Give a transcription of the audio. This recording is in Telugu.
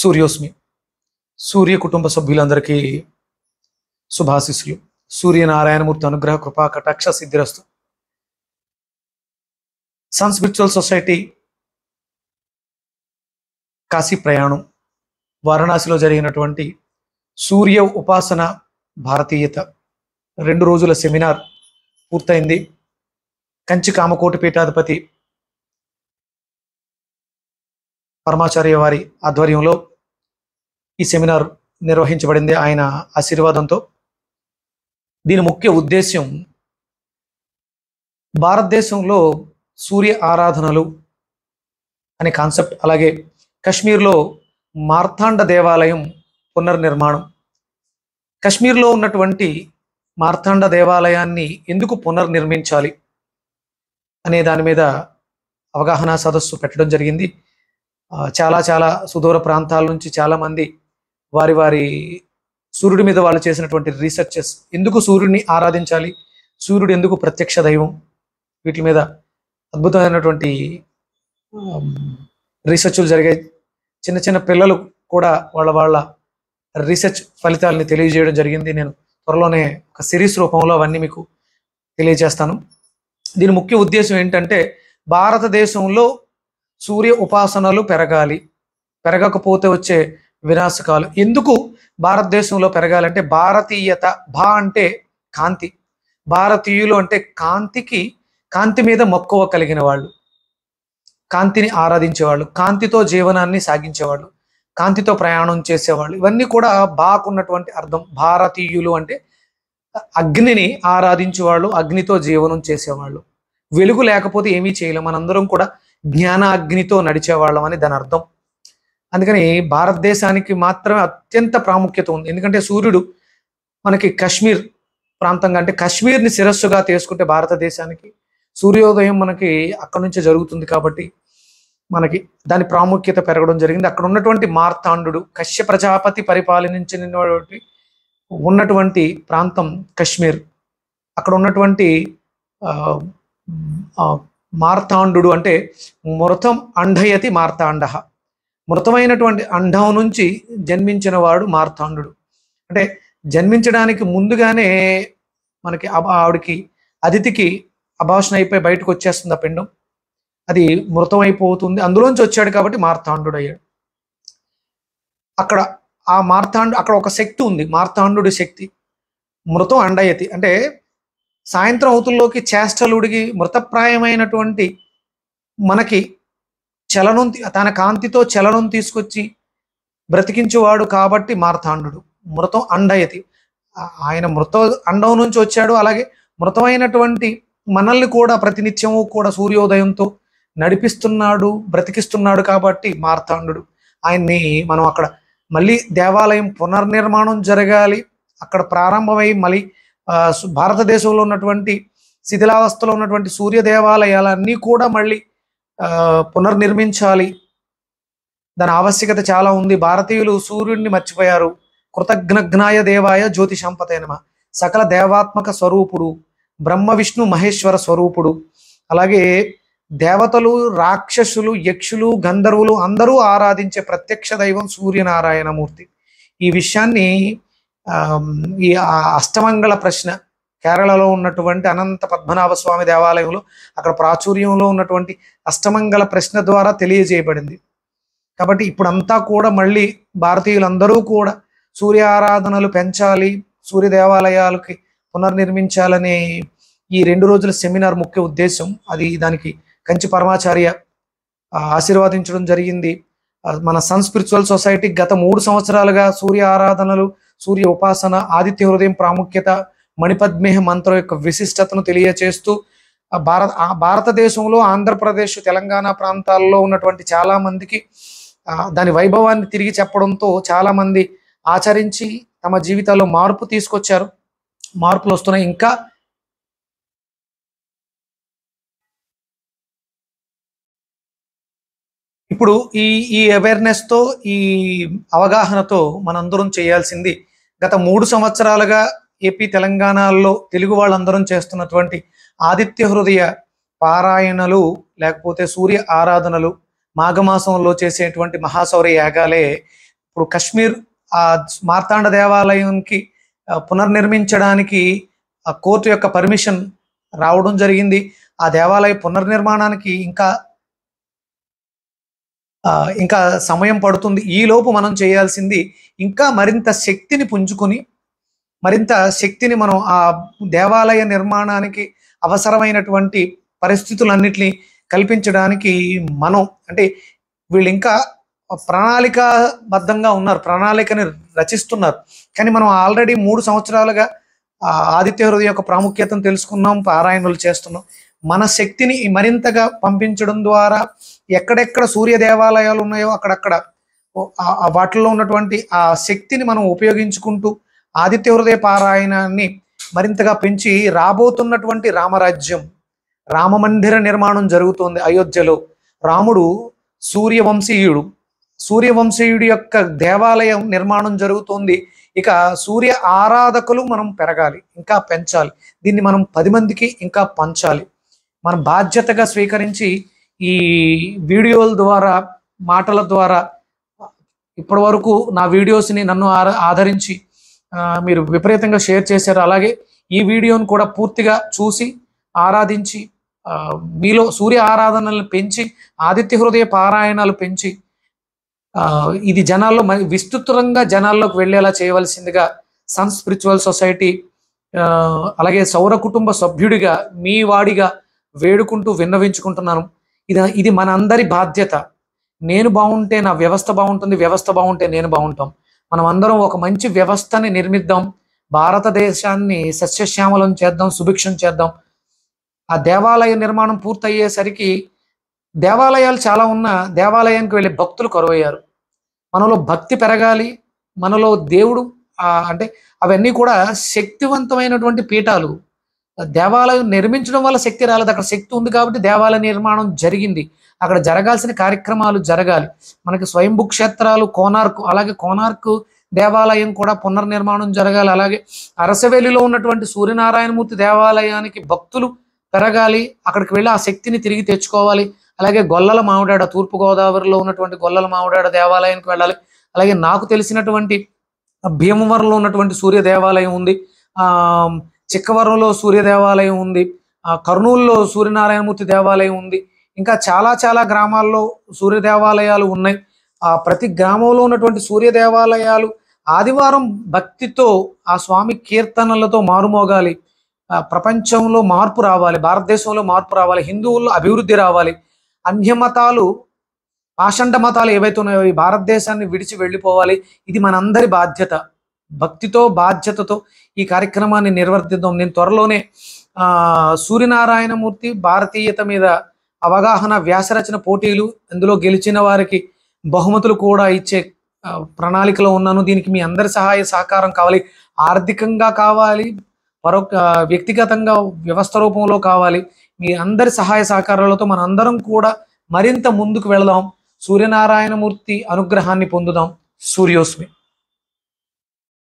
సూర్యోస్మి సూర్య కుటుంబ సభ్యులందరికీ శుభాశిస్సులు సూర్యనారాయణమూర్తి అనుగ్రహ కృపా కటాక్ష సిద్ధిరస్తు సన్ స్పిరిచువల్ సొసైటీ కాశీ ప్రయాణం వారణాసిలో జరిగినటువంటి సూర్య ఉపాసన భారతీయత రెండు రోజుల సెమినార్ పూర్తయింది కంచి కామకోటి పీఠాధిపతి పరమాచార్య వారి ఆధ్వర్యంలో ఈ సెమినార్ నిర్వహించబడింది ఆయన ఆశీర్వాదంతో దీని ముఖ్య ఉద్దేశ్యం భారతదేశంలో సూర్య ఆరాధనలు అనే కాన్సెప్ట్ అలాగే కశ్మీర్లో మార్తాండ దేవాలయం పునర్నిర్మాణం కశ్మీర్లో ఉన్నటువంటి మార్తాండ దేవాలయాన్ని ఎందుకు పునర్నిర్మించాలి అనే దాని మీద అవగాహన సదస్సు పెట్టడం జరిగింది చాలా చాలా సుదూర ప్రాంతాల నుంచి చాలామంది వారి వారి సూర్యుడి మీద వాళ్ళు చేసినటువంటి రీసెర్చెస్ ఎందుకు సూర్యుడిని ఆరాధించాలి సూర్యుడు ఎందుకు ప్రత్యక్ష దైవం వీటి మీద అద్భుతమైనటువంటి రీసెర్చ్లు జరిగాయి చిన్న చిన్న పిల్లలు కూడా వాళ్ళ వాళ్ళ రీసెర్చ్ ఫలితాలని తెలియజేయడం జరిగింది నేను త్వరలోనే ఒక సిరీస్ రూపంలో అవన్నీ మీకు తెలియజేస్తాను దీని ముఖ్య ఉద్దేశం ఏంటంటే భారతదేశంలో సూర్య ఉపాసనలు పెరగాలి పెరగకపోతే వచ్చే వినాశకాలు ఎందుకు భారతదేశంలో పెరగాలంటే భారతీయత భా అంటే కాంతి భారతీయులు అంటే కాంతికి కాంతి మీద మక్కువ కలిగిన వాళ్ళు కాంతిని ఆరాధించేవాళ్ళు కాంతితో జీవనాన్ని సాగించేవాళ్ళు కాంతితో ప్రయాణం చేసేవాళ్ళు ఇవన్నీ కూడా బాకున్నటువంటి అర్థం భారతీయులు అంటే అగ్నిని ఆరాధించేవాళ్ళు అగ్నితో జీవనం చేసేవాళ్ళు వెలుగు లేకపోతే ఏమీ చేయలేము మనందరం కూడా జ్ఞాన అగ్నితో నడిచేవాళ్ళం అని దాని అర్థం అందుకని భారతదేశానికి మాత్రమే అత్యంత ప్రాముఖ్యత ఉంది ఎందుకంటే సూర్యుడు మనకి కాశ్మీర్ ప్రాంతంగా అంటే కాశ్మీర్ని శిరస్సుగా తీసుకుంటే భారతదేశానికి సూర్యోదయం మనకి అక్కడ నుంచే జరుగుతుంది కాబట్టి మనకి దాని ప్రాముఖ్యత పెరగడం జరిగింది అక్కడ ఉన్నటువంటి మార్తాండు కశ్య ప్రజాపతి పరిపాలించినటువంటి ఉన్నటువంటి ప్రాంతం కశ్మీర్ అక్కడ ఉన్నటువంటి మార్తాండు అంటే మృతం అండయతి మార్తాండ మృతమైనటువంటి అండం నుంచి జన్మించిన వాడు మార్తాండు అంటే జన్మించడానికి ముందుగానే మనకి ఆవిడకి అతిథికి అభాషణ అయిపోయి బయటకు వచ్చేస్తుంది ఆ పిండం అది మృతమైపోతుంది అందులోంచి వచ్చాడు కాబట్టి మార్తాండు అయ్యాడు అక్కడ ఆ మార్తాండు అక్కడ ఒక శక్తి ఉంది మార్తాండు శక్తి మృతం అండయతి అంటే సాయంత్రం అవుతుల్లోకి చేష్టలుడికి మృతప్రాయమైనటువంటి మనకి చలనం తన కాంతితో చలనం తీసుకొచ్చి బ్రతికించేవాడు కాబట్టి మార్తాండు మృతం అండయతి ఆయన మృత అండం నుంచి వచ్చాడు అలాగే మృతమైనటువంటి మనల్ని కూడా ప్రతినిత్యము కూడా సూర్యోదయంతో నడిపిస్తున్నాడు బ్రతికిస్తున్నాడు కాబట్టి మార్తాండు ఆయన్ని మనం అక్కడ మళ్ళీ దేవాలయం పునర్నిర్మాణం జరగాలి అక్కడ ప్రారంభమై మళ్ళీ భారతదేశంలో ఉన్నటువంటి శిథిలావస్థలో ఉన్నటువంటి సూర్య దేవాలయాలన్నీ కూడా మళ్ళీ పునర్నిర్మించాలి దాని ఆవశ్యకత చాలా ఉంది భారతీయులు సూర్యుడిని మర్చిపోయారు కృతజ్ఞజ్ఞాయ దేవాయ జ్యోతి జ్యోతిషాంపతైనమ సకల దేవాత్మక స్వరూపుడు బ్రహ్మ విష్ణు మహేశ్వర స్వరూపుడు అలాగే దేవతలు రాక్షసులు యక్షులు గంధర్వులు అందరూ ఆరాధించే ప్రత్యక్ష దైవం సూర్యనారాయణమూర్తి ఈ విషయాన్ని ఈ అష్టమంగళ ప్రశ్న కేరళలో ఉన్నటువంటి అనంత పద్మనాభ స్వామి దేవాలయంలో అక్కడ ప్రాచుర్యంలో ఉన్నటువంటి అష్టమంగళ ప్రశ్న ద్వారా తెలియజేయబడింది కాబట్టి ఇప్పుడంతా కూడా మళ్ళీ భారతీయులందరూ కూడా సూర్య ఆరాధనలు పెంచాలి సూర్య దేవాలయాలకి పునర్నిర్మించాలనే ఈ రెండు రోజుల సెమినార్ ముఖ్య ఉద్దేశం అది దానికి కంచి పరమాచార్య ఆశీర్వాదించడం జరిగింది మన సన్ స్పిరిచువల్ సొసైటీ గత మూడు సంవత్సరాలుగా సూర్య ఆరాధనలు సూర్య ఉపాసన ఆదిత్య హృదయం ప్రాముఖ్యత మణిపద్మేహ మంత్రం యొక్క విశిష్టతను తెలియచేస్తూ భారత భారతదేశంలో ఆంధ్రప్రదేశ్ తెలంగాణ ప్రాంతాల్లో ఉన్నటువంటి చాలా మందికి దాని వైభవాన్ని తిరిగి చెప్పడంతో చాలామంది ఆచరించి తమ జీవితాల్లో మార్పు తీసుకొచ్చారు మార్పులు వస్తున్నాయి ఇంకా ఇప్పుడు ఈ ఈ అవేర్నెస్తో ఈ అవగాహనతో మనందరం చేయాల్సింది గత మూడు సంవత్సరాలుగా ఏపీ తెలంగాణలో తెలుగు వాళ్ళందరం చేస్తున్నటువంటి ఆదిత్య హృదయ పారాయణలు లేకపోతే సూర్య ఆరాధనలు మాఘమాసంలో చేసేటువంటి మహాసౌర యాగాలే ఇప్పుడు కశ్మీర్ ఆ మార్తాండ దేవాలయంకి పునర్నిర్మించడానికి ఆ కోర్టు యొక్క పర్మిషన్ రావడం జరిగింది ఆ దేవాలయ పునర్నిర్మాణానికి ఇంకా ఇంకా సమయం పడుతుంది ఈలోపు మనం చేయాల్సింది ఇంకా మరింత శక్తిని పుంజుకొని మరింత శక్తిని మనం ఆ దేవాలయ నిర్మాణానికి అవసరమైనటువంటి పరిస్థితులన్నిటినీ కల్పించడానికి మనం అంటే వీళ్ళు ఇంకా ప్రణాళికాబద్ధంగా ఉన్నారు ప్రణాళికని రచిస్తున్నారు కానీ మనం ఆల్రెడీ మూడు సంవత్సరాలుగా ఆదిత్య హృదయం యొక్క ప్రాముఖ్యతను తెలుసుకున్నాం పారాయణలు చేస్తున్నాం మన శక్తిని మరింతగా పంపించడం ద్వారా ఎక్కడెక్కడ సూర్య దేవాలయాలు ఉన్నాయో అక్కడక్కడ వాటిల్లో ఉన్నటువంటి ఆ శక్తిని మనం ఉపయోగించుకుంటూ ఆదిత్య హృదయ పారాయణాన్ని మరింతగా పెంచి రాబోతున్నటువంటి రామరాజ్యం రామమందిర నిర్మాణం జరుగుతోంది అయోధ్యలో రాముడు సూర్యవంశీయుడు సూర్యవంశీయుడి యొక్క దేవాలయం నిర్మాణం జరుగుతోంది ఇక సూర్య ఆరాధకులు మనం పెరగాలి ఇంకా పెంచాలి దీన్ని మనం పది మందికి ఇంకా పంచాలి మనం బాధ్యతగా స్వీకరించి ఈ వీడియోల ద్వారా మాటల ద్వారా ఇప్పటి వరకు నా వీడియోస్ని నన్ను ఆదరించి మీరు విపరీతంగా షేర్ చేశారు అలాగే ఈ వీడియోను కూడా పూర్తిగా చూసి ఆరాధించి మీలో సూర్య ఆరాధనలు పెంచి ఆదిత్య హృదయ పారాయణాలు పెంచి ఇది జనాల్లో విస్తృతంగా జనాల్లోకి వెళ్ళేలా చేయవలసిందిగా సన్ స్పిరిచువల్ సొసైటీ అలాగే సౌర కుటుంబ సభ్యుడిగా మీ వాడిగా వేడుకుంటూ విన్నవించుకుంటున్నాను ఇది ఇది మనందరి బాధ్యత నేను బాగుంటే నా వ్యవస్థ బాగుంటుంది వ్యవస్థ బాగుంటే నేను బాగుంటాం మనం అందరం ఒక మంచి వ్యవస్థని నిర్మిద్దాం భారతదేశాన్ని సస్యశ్యామలం చేద్దాం సుభిక్షం చేద్దాం ఆ దేవాలయ నిర్మాణం పూర్తయ్యేసరికి దేవాలయాలు చాలా ఉన్న దేవాలయానికి వెళ్ళే భక్తులు కరువయ్యారు మనలో భక్తి పెరగాలి మనలో దేవుడు అంటే అవన్నీ కూడా శక్తివంతమైనటువంటి పీఠాలు దేవాలయం నిర్మించడం వల్ల శక్తి రాలేదు అక్కడ శక్తి ఉంది కాబట్టి దేవాలయ నిర్మాణం జరిగింది అక్కడ జరగాల్సిన కార్యక్రమాలు జరగాలి మనకి స్వయంభూ క్షేత్రాలు కోనార్క్ అలాగే కోనార్క్ దేవాలయం కూడా పునర్నిర్మాణం జరగాలి అలాగే అరసవేలిలో ఉన్నటువంటి సూర్యనారాయణమూర్తి దేవాలయానికి భక్తులు పెరగాలి అక్కడికి వెళ్ళి ఆ శక్తిని తిరిగి తెచ్చుకోవాలి అలాగే గొల్లల మామిడాడ తూర్పుగోదావరిలో ఉన్నటువంటి గొల్లల మామిడాడ దేవాలయానికి వెళ్ళాలి అలాగే నాకు తెలిసినటువంటి భీమవరంలో ఉన్నటువంటి సూర్య దేవాలయం ఉంది చిక్కవరంలో సూర్య దేవాలయం ఉంది కర్నూలులో సూర్యనారాయణమూర్తి దేవాలయం ఉంది ఇంకా చాలా చాలా గ్రామాల్లో సూర్య దేవాలయాలు ఉన్నాయి ఆ ప్రతి గ్రామంలో ఉన్నటువంటి సూర్య దేవాలయాలు ఆదివారం భక్తితో ఆ స్వామి కీర్తనలతో మారుమోగాలి ప్రపంచంలో మార్పు రావాలి భారతదేశంలో మార్పు రావాలి హిందువుల్లో అభివృద్ధి రావాలి అన్యమతాలు పాషండ మతాలు ఏవైతే ఉన్నాయో ఈ భారతదేశాన్ని విడిచి వెళ్ళిపోవాలి ఇది మనందరి బాధ్యత భక్తితో బాధ్యతతో ఈ కార్యక్రమాన్ని నిర్వర్తిద్దాం నేను త్వరలోనే సూర్యనారాయణమూర్తి భారతీయత మీద అవగాహన వ్యాసరచన పోటీలు అందులో గెలిచిన వారికి బహుమతులు కూడా ఇచ్చే ప్రణాళికలో ఉన్నాను దీనికి మీ అందరి సహాయ సహకారం కావాలి ఆర్థికంగా కావాలి పరో వ్యక్తిగతంగా వ్యవస్థ రూపంలో కావాలి మీ అందరి సహాయ సహకారాలతో అందరం కూడా మరింత ముందుకు వెళదాం సూర్యనారాయణమూర్తి అనుగ్రహాన్ని పొందుదాం సూర్యోస్మి